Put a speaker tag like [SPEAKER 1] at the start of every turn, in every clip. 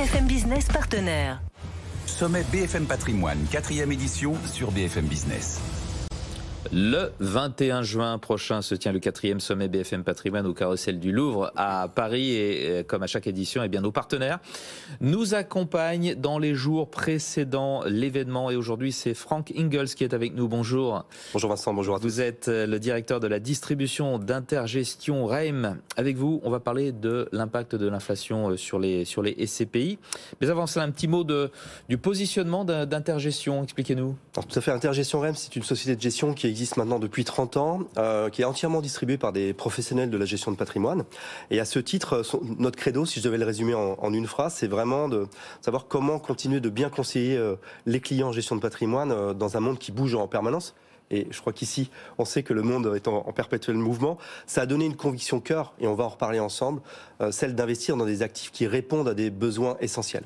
[SPEAKER 1] BFM Business partenaire.
[SPEAKER 2] Sommet BFM Patrimoine, quatrième édition sur BFM Business. Le 21 juin prochain se tient le quatrième sommet BFM Patrimoine au Carrousel du Louvre à Paris et euh, comme à chaque édition, et eh bien nos partenaires nous accompagnent dans les jours précédents l'événement et aujourd'hui c'est Frank Ingels qui est avec nous. Bonjour. Bonjour Vincent, bonjour à tous. Vous êtes euh, le directeur de la distribution d'intergestion REIM. Avec vous, on va parler de l'impact de l'inflation euh, sur les, sur les SCPI. Mais avant cela, un petit mot de, du positionnement d'Intergestion. Expliquez-nous.
[SPEAKER 1] Tout à fait, Intergestion REIM, c'est une société de gestion qui existe maintenant depuis 30 ans, euh, qui est entièrement distribué par des professionnels de la gestion de patrimoine. Et à ce titre, notre credo, si je devais le résumer en, une phrase, c'est vraiment de savoir comment continuer de bien conseiller euh, les clients en gestion de patrimoine euh, dans un monde qui bouge en permanence. Et je crois qu'ici, on sait que le monde est en, en, perpétuel mouvement. Ça a donné une conviction cœur, et on va en reparler ensemble, celle d'investir dans des actifs qui répondent à des besoins essentiels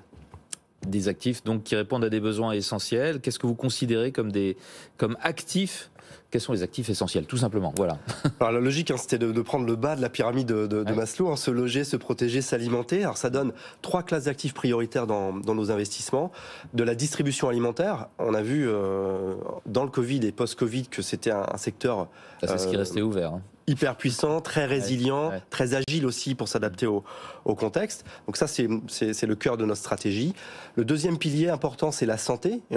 [SPEAKER 1] des actifs donc qui répondent à des besoins essentiels. Qu'est-ce que vous considérez comme
[SPEAKER 2] des comme actifs quels sont les actifs essentiels, tout simplement. Voilà.
[SPEAKER 1] Alors la logique, hein, c'était de, prendre le bas de la pyramide de, Maslow, hein, se loger, se protéger, s'alimenter. Alors ça donne trois classes d'actifs prioritaires dans, nos investissements. De la distribution alimentaire, on a vu euh, dans le Covid et post-Covid que c'était un, secteur... Ah, c'est ce qui euh, restait ouvert. Hein hyper puissant, très résilient, très agile aussi pour s'adapter au, contexte. Donc ça, c'est le cœur de notre stratégie. Le deuxième pilier important, c'est la santé. Et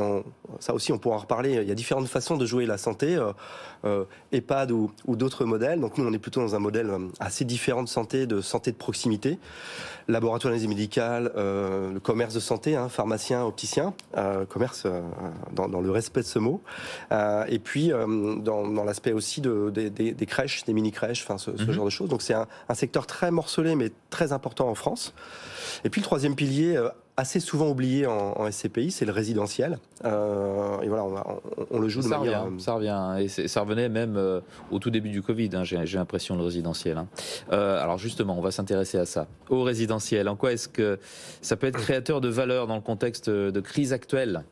[SPEAKER 1] ça aussi, on pourra en reparler. Il y a différentes façons de jouer la santé, euh, euh, EHPAD ou, d'autres modèles. Donc nous, on est plutôt dans un modèle euh, assez différent de santé, de santé de proximité. Laboratoire d'analyse médicale, le commerce de santé, hein, pharmacien, opticien, commerce dans, le respect de ce mot. et puis, dans, l'aspect aussi de, des crèches, des mini-crèches, enfin ce, mhm. genre de choses. Donc c'est un, secteur très morcelé mais très important en France. Et puis le troisième pilier, euh, assez souvent oublié en, SCPI, c'est le résidentiel. Euh, et voilà, on, le joue de ça Revient, euh,
[SPEAKER 2] ça revient, hein. et ça revenait même au tout début du Covid, hein, j'ai l'impression, le résidentiel. Hein. alors justement, on va s'intéresser à ça. Au résidentiel, en quoi est-ce que ça
[SPEAKER 1] peut être créateur de valeur dans le contexte de crise actuelle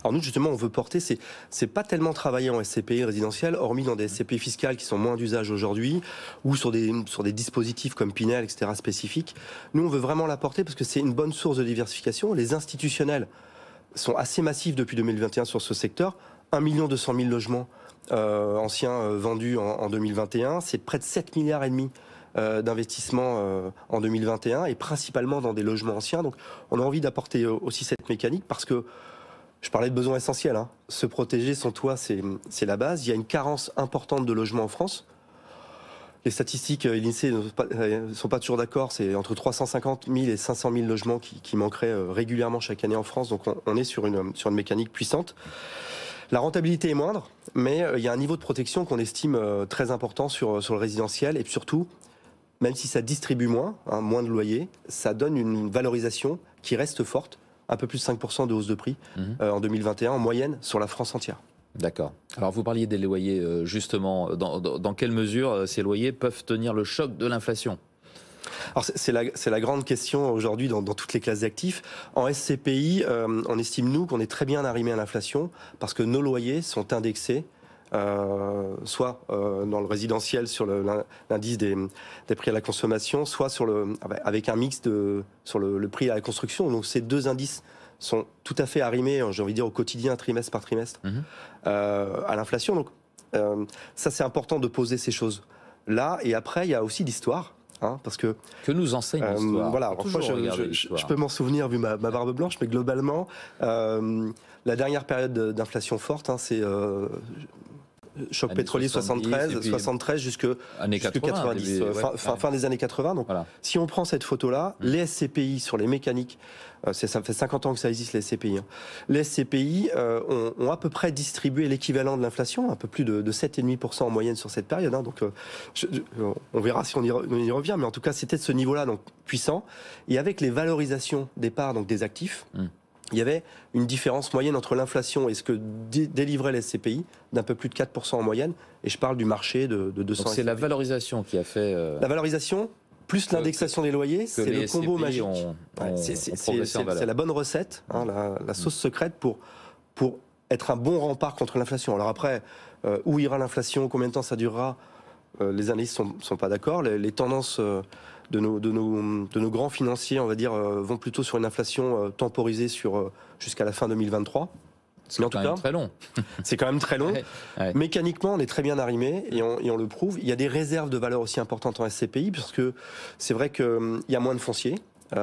[SPEAKER 1] alors nous, justement, on veut porter, c'est, pas tellement travailler en SCPI résidentiel, hormis dans des SCPI fiscales qui sont moins d'usage aujourd'hui, ou sur des, dispositifs comme Pinel, etc., spécifiques. Nous, on veut vraiment l'apporter parce que c'est une bonne source de diversification. Les institutionnels sont assez massifs depuis 2021 sur ce secteur. 1 million 200 logements euh, anciens euh, vendus en, 2021, c'est près de 7 milliards et demi euh, d'investissement en 2021 et principalement dans des logements anciens. Donc on a envie d'apporter aussi cette mécanique parce que je parlais de besoins essentiels. Hein. Se protéger son toit, c'est la base. Il y a une carence importante de logements en France. Les statistiques euh, et l'INSEE ne euh, sont pas toujours d'accord. C'est entre 350 000 et 500 000 logements qui, manqueraient euh, régulièrement chaque année en France. Donc on, est sur une, mécanique puissante. La rentabilité est moindre, mais il y a un niveau de protection qu'on estime très important sur, le résidentiel. Et surtout, même si ça distribue moins, hein, moins de loyers, ça donne une valorisation qui reste forte un peu plus de 5% de hausse de prix mhm. euh, en 2021 en moyenne sur la France entière.
[SPEAKER 2] D'accord. Alors
[SPEAKER 1] vous parliez des loyers, euh, justement, dans, quelle mesure euh, ces loyers peuvent tenir le choc de l'inflation alors c'est la, la, grande question aujourd'hui dans, toutes les classes d'actifs. En SCPI, on estime nous qu'on est très bien arrimé à l'inflation parce que nos loyers sont indexés euh, soit euh, dans le résidentiel sur l'indice des, des, prix à la consommation, soit sur le, ah bah, avec un mix de, sur le, prix à la construction. Donc ces deux indices sont tout à fait arrimés, euh, j'ai envie de dire, au quotidien, trimestre par trimestre, mhm. à l'inflation. Donc, ça, c'est important de poser ces choses là. Et après, il y a aussi l'histoire. Hein, parce que que nous enseigne l'histoire. Voilà, je, peux m'en souvenir vu ma, barbe blanche, mais globalement, la dernière période d'inflation forte, hein, c'est euh, choc pétrolier 73, 73 jusque, euh, fin, des années 80. Donc, si on prend cette photo-là, mmh. les SCPI sur les mécaniques, euh, c'est ça fait 50 ans que ça existe, les SCPI. Hein. Les SCPI ont, à peu près distribué l'équivalent de l'inflation, un peu plus de, de 7,5% en moyenne sur cette période. Hein. donc, on verra si on y, revient, mais en tout cas, c'était de ce niveau-là, donc puissant. Et avec les valorisations des parts, donc des actifs, mmh il y avait une différence moyenne entre l'inflation et ce que délivrait les CPI d'un peu plus de 4% en moyenne. Et je parle du marché de, de 200. C'est la valorisation qui a fait. Euh, la valorisation, plus l'indexation des loyers, c'est le combo magique. c'est la bonne recette, hein, la, sauce mm. secrète pour, pour être un bon rempart contre l'inflation. Alors après, euh, où ira l'inflation Combien de temps ça durera euh, Les analystes ne sont, pas d'accord. Les, tendances de nos, de nos, de nos grands financiers, on va dire, euh, vont plutôt sur une inflation euh, temporisée sur euh, jusqu'à la fin 2023. C'est quand, même très long. c'est quand même très long. Mécaniquement, on est très bien arrimé et on, et on le prouve. Il y a des réserves de valeur aussi importantes en SCPI parce que c'est vrai qu'il hum, y a moins de fonciers.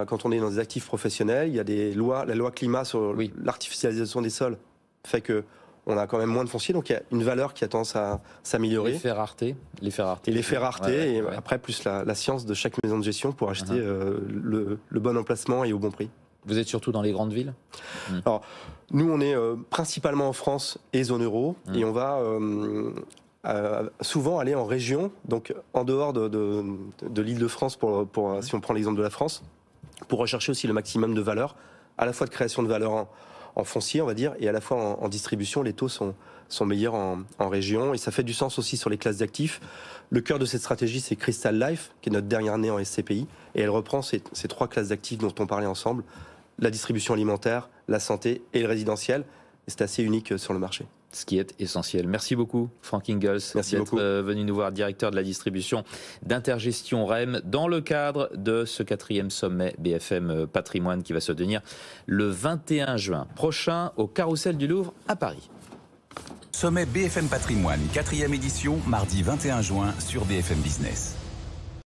[SPEAKER 1] quand on est dans des actifs professionnels. Il y a des lois, la loi climat sur l'artificialisation des sols fait que on a quand même moins de foncier, donc il y a une valeur qui a tendance à s'améliorer. Les rareté. les Les Et raretés. et après plus la, science de chaque maison de gestion pour acheter uh-huh. euh, le, bon emplacement et au bon prix. Vous êtes surtout dans les grandes villes hmm. Alors, nous, on est euh, principalement en France et zone euro, hmm. et on va euh, souvent aller en région, donc en dehors de, l'île de France, pour, hmm. si on prend l'exemple de la France, pour rechercher aussi le maximum de valeur, à la fois de création de valeur en, en foncier, on va dire, et à la fois en, distribution, les taux sont, sont meilleurs en, région. Et ça fait du sens aussi sur les classes d'actifs. Le cœur de cette stratégie, c'est Crystal Life, qui est notre dernière année en SCPI. Et elle reprend ces, ces trois classes d'actifs dont on parlait ensemble la distribution alimentaire, la santé et le résidentiel. c'est assez unique euh, sur le marché ce qui est essentiel. Merci beaucoup, Frank Ingalls, d'être
[SPEAKER 2] euh, venu nous voir, directeur de la distribution d'Intergestion REM, dans le cadre de ce quatrième sommet BFM euh, Patrimoine qui va se tenir le 21 juin prochain au Carrousel du Louvre à Paris.
[SPEAKER 1] Sommet BFM Patrimoine, quatrième édition, mardi 21 juin sur BFM Business.